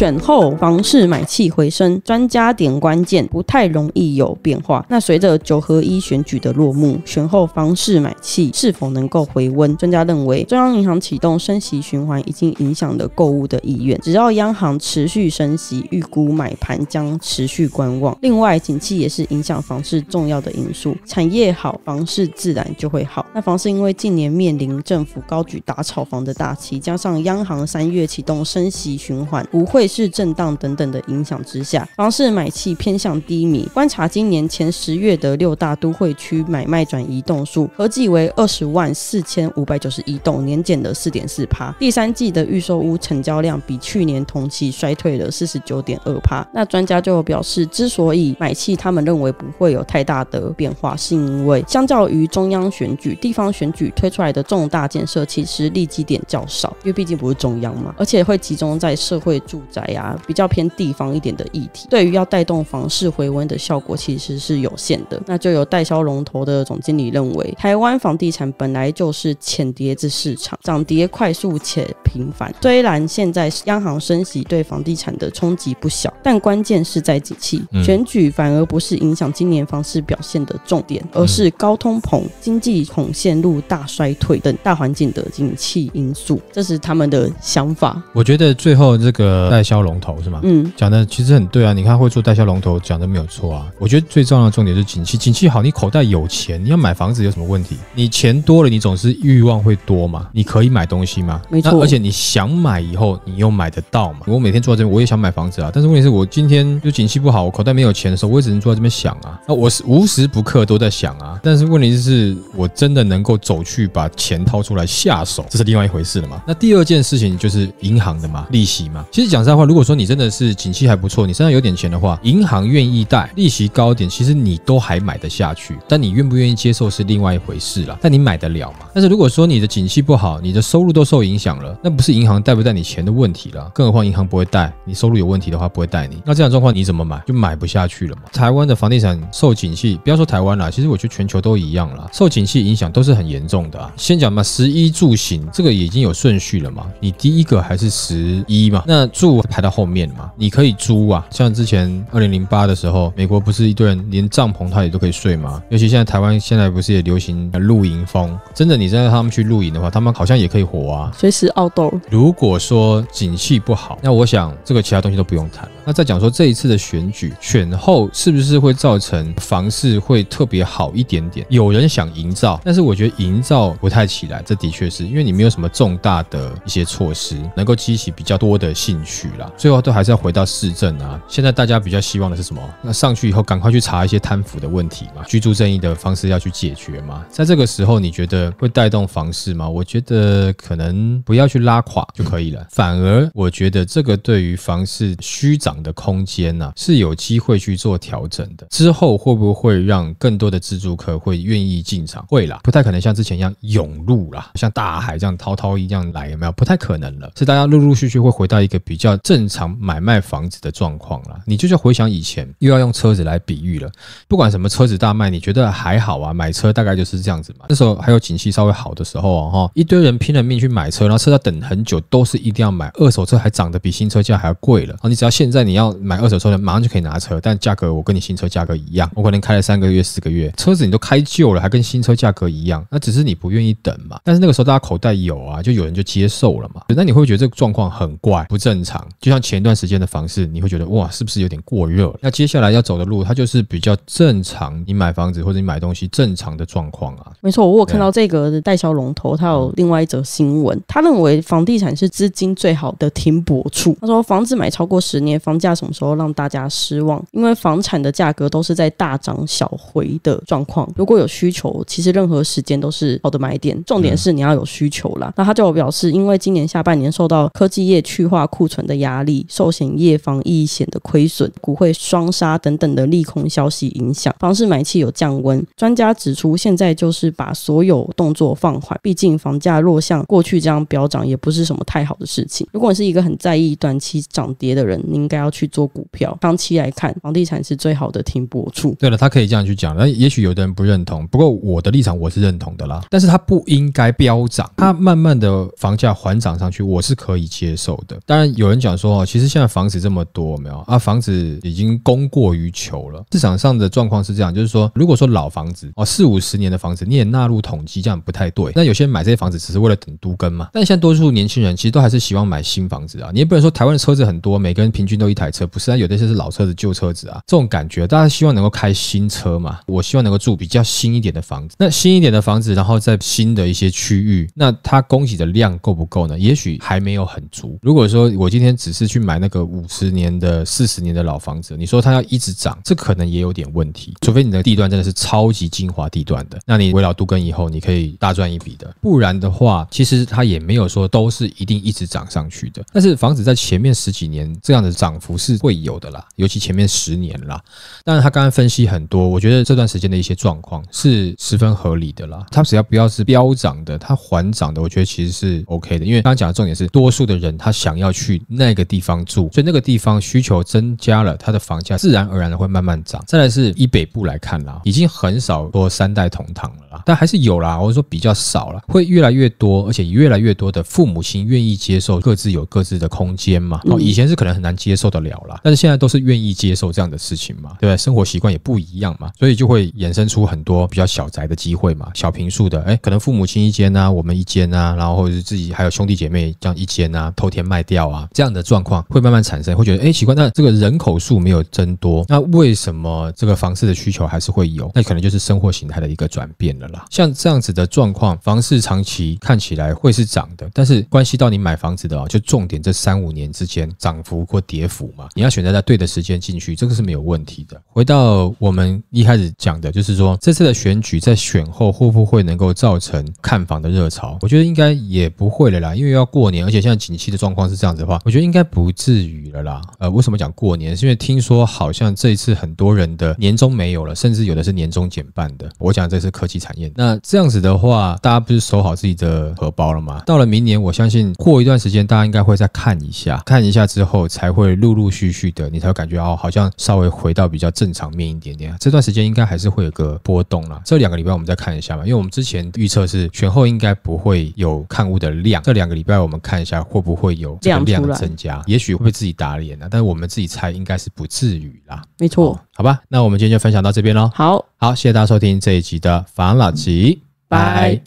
选后房市买气回升，专家点关键不太容易有变化。那随着九合一选举的落幕，选后房市买气是否能够回温？专家认为，中央银行启动升息循环已经影响了购物的意愿。只要央行持续升息，预估买盘将持续观望。另外，景气也是影响房市重要的因素，产业好，房市自然就会好。那房市因为近年面临政府高举打炒房的大旗，加上央行三月启动升息循环，不会。市震荡等等的影响之下，房市买气偏向低迷。观察今年前十月的六大都会区买卖转移栋数，合计为二十万四千五百九十一栋，年减的四点四趴。第三季的预售屋成交量比去年同期衰退了四十九点二趴。那专家就表示，之所以买气他们认为不会有太大的变化，是因为相较于中央选举，地方选举推出来的重大建设其实利基点较少，因为毕竟不是中央嘛，而且会集中在社会住宅。哎呀，比较偏地方一点的议题，对于要带动房市回温的效果其实是有限的。那就有代销龙头的总经理认为，台湾房地产本来就是浅碟子市场，涨跌快速且频繁。虽然现在央行升息对房地产的冲击不小，但关键是在景气，选举反而不是影响今年房市表现的重点，而是高通膨、经济恐陷入大衰退等大环境的景气因素。这是他们的想法。我觉得最后这个代销。销龙头是吗？嗯，讲的其实很对啊。你看会做代销龙头，讲的没有错啊。我觉得最重要的重点是景气，景气好，你口袋有钱，你要买房子有什么问题？你钱多了，你总是欲望会多嘛？你可以买东西吗？没错。而且你想买以后，你又买得到吗？我每天坐在这边，我也想买房子啊。但是问题是我今天就景气不好，我口袋没有钱的时候，我也只能坐在这边想啊。那我是无时不刻都在想啊。但是问题是，我真的能够走去把钱掏出来下手，这是另外一回事了嘛？那第二件事情就是银行的嘛，利息嘛。其实讲的话，如果说你真的是景气还不错，你身上有点钱的话，银行愿意贷，利息高一点，其实你都还买得下去。但你愿不愿意接受是另外一回事了。但你买得了吗？但是如果说你的景气不好，你的收入都受影响了，那不是银行贷不贷你钱的问题了。更何况银行不会贷，你收入有问题的话不会贷你。那这样状况你怎么买就买不下去了嘛？台湾的房地产受景气，不要说台湾啦，其实我觉得全球都一样了，受景气影响都是很严重的。先讲嘛，十一住行这个已经有顺序了嘛，你第一个还是十一嘛？那住。排到后面嘛？你可以租啊，像之前二零零八的时候，美国不是一堆人连帐篷他也都可以睡吗？尤其现在台湾现在不是也流行露营风？真的，你真的他们去露营的话，他们好像也可以活啊，随时 outdoor。如果说景气不好，那我想这个其他东西都不用谈。那再讲说这一次的选举选后是不是会造成房市会特别好一点点？有人想营造，但是我觉得营造不太起来，这的确是因为你没有什么重大的一些措施能够激起比较多的兴趣。啦。最后都还是要回到市政啊。现在大家比较希望的是什么？那上去以后，赶快去查一些贪腐的问题嘛，居住正义的方式要去解决嘛。在这个时候，你觉得会带动房市吗？我觉得可能不要去拉垮就可以了。反而，我觉得这个对于房市虚涨的空间呢，是有机会去做调整的。之后会不会让更多的自住客会愿意进场？会啦，不太可能像之前一样涌入啦，像大海这样滔滔一样来有没有？不太可能了，是大家陆陆续续会回到一个比较。正常买卖房子的状况啦，你就是回想以前又要用车子来比喻了。不管什么车子大卖，你觉得还好啊？买车大概就是这样子嘛。那时候还有景气稍微好的时候啊，哈，一堆人拼了命去买车，然后车要等很久，都是一定要买二手车，还涨得比新车价还要贵了。啊，你只要现在你要买二手车呢，马上就可以拿车，但价格我跟你新车价格一样，我可能开了三个月、四个月，车子你都开旧了，还跟新车价格一样，那只是你不愿意等嘛。但是那个时候大家口袋有啊，就有人就接受了嘛。那你会觉得这个状况很怪，不正常？就像前段时间的房市，你会觉得哇，是不是有点过热？那接下来要走的路，它就是比较正常。你买房子或者你买东西正常的状况啊。没错，我有看到这个的代销龙头，他有另外一则新闻，他认为房地产是资金最好的停泊处。他说，房子买超过十年，房价什么时候让大家失望？因为房产的价格都是在大涨小回的状况。如果有需求，其实任何时间都是好的买点。重点是你要有需求啦。那他就表示，因为今年下半年受到科技业去化库存的。压力、寿险业防疫险的亏损、股会双杀等等的利空消息影响，房市买气有降温。专家指出，现在就是把所有动作放缓，毕竟房价若像过去这样飙涨，也不是什么太好的事情。如果你是一个很在意短期涨跌的人，你应该要去做股票。长期来看，房地产是最好的停泊处。对了，他可以这样去讲，那也许有的人不认同，不过我的立场我是认同的啦。但是它不应该飙涨，它慢慢的房价缓涨上去，我是可以接受的。当然，有人讲。说，其实现在房子这么多没有啊，房子已经供过于求了。市场上的状况是这样，就是说，如果说老房子哦，四五十年的房子，你也纳入统计，这样不太对。那有些人买这些房子只是为了等都更嘛。但现在多数年轻人其实都还是希望买新房子啊。你也不能说台湾的车子很多，每个人平均都一台车，不是啊？有的些是老车子、旧车子啊，这种感觉，大家希望能够开新车嘛。我希望能够住比较新一点的房子。那新一点的房子，然后在新的一些区域，那它供给的量够不够呢？也许还没有很足。如果说我今天。只是去买那个五十年的、四十年的老房子，你说它要一直涨，这可能也有点问题。除非你的地段真的是超级精华地段的，那你围绕渡跟以后你可以大赚一笔的。不然的话，其实它也没有说都是一定一直涨上去的。但是房子在前面十几年这样的涨幅是会有的啦，尤其前面十年啦。当然他刚刚分析很多，我觉得这段时间的一些状况是十分合理的啦。它只要不要是飙涨的，它缓涨的，我觉得其实是 OK 的。因为刚刚讲的重点是，多数的人他想要去。那个地方住，所以那个地方需求增加了，它的房价自然而然的会慢慢涨。再来是以北部来看啦，已经很少说三代同堂了啦，但还是有啦，我是说比较少了，会越来越多，而且越来越多的父母亲愿意接受各自有各自的空间嘛。哦，以前是可能很难接受得了啦，但是现在都是愿意接受这样的事情嘛，对生活习惯也不一样嘛，所以就会衍生出很多比较小宅的机会嘛，小平数的，哎，可能父母亲一间啊，我们一间啊，然后或者是自己还有兄弟姐妹这样一间啊，偷天卖掉啊，这样。的状况会慢慢产生，会觉得哎奇怪，那这个人口数没有增多，那为什么这个房市的需求还是会有？那可能就是生活形态的一个转变了啦。像这样子的状况，房市长期看起来会是涨的，但是关系到你买房子的啊，就重点这三五年之间涨幅或跌幅嘛，你要选择在对的时间进去，这个是没有问题的。回到我们一开始讲的，就是说这次的选举在选后会不会能够造成看房的热潮？我觉得应该也不会了啦，因为要过年，而且现在景气的状况是这样子的话，我觉得。应该不至于了啦，呃，为什么讲过年？是因为听说好像这一次很多人的年终没有了，甚至有的是年终减半的。我讲这是科技产业，那这样子的话，大家不是收好自己的荷包了吗？到了明年，我相信过一段时间，大家应该会再看一下，看一下之后才会陆陆续续的，你才会感觉哦，好像稍微回到比较正常面一点点。这段时间应该还是会有个波动了。这两个礼拜我们再看一下吧，因为我们之前预测是全后应该不会有看物的量，这两个礼拜我们看一下会不会有量出加，也许会被自己打脸呢，但是我们自己猜应该是不至于啦，没错，好吧，那我们今天就分享到这边喽。好好，谢谢大家收听这一集的《房老吉，拜。